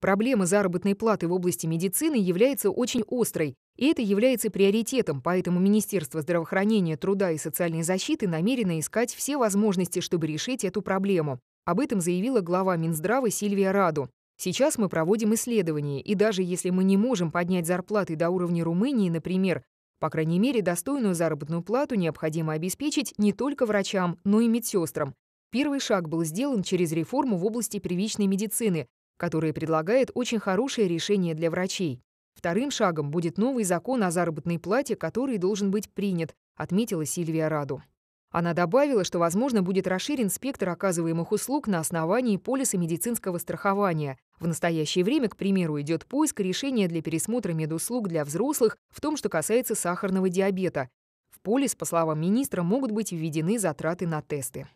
Проблема заработной платы в области медицины является очень острой, и это является приоритетом, поэтому Министерство здравоохранения, труда и социальной защиты намерено искать все возможности, чтобы решить эту проблему. Об этом заявила глава Минздрава Сильвия Раду. Сейчас мы проводим исследования, и даже если мы не можем поднять зарплаты до уровня Румынии, например, по крайней мере, достойную заработную плату необходимо обеспечить не только врачам, но и медсестрам. Первый шаг был сделан через реформу в области первичной медицины, который предлагает очень хорошее решение для врачей. Вторым шагом будет новый закон о заработной плате, который должен быть принят, отметила Сильвия Раду. Она добавила, что, возможно, будет расширен спектр оказываемых услуг на основании полиса медицинского страхования. В настоящее время, к примеру, идет поиск решения для пересмотра медуслуг для взрослых в том, что касается сахарного диабета. В полис, по словам министра, могут быть введены затраты на тесты.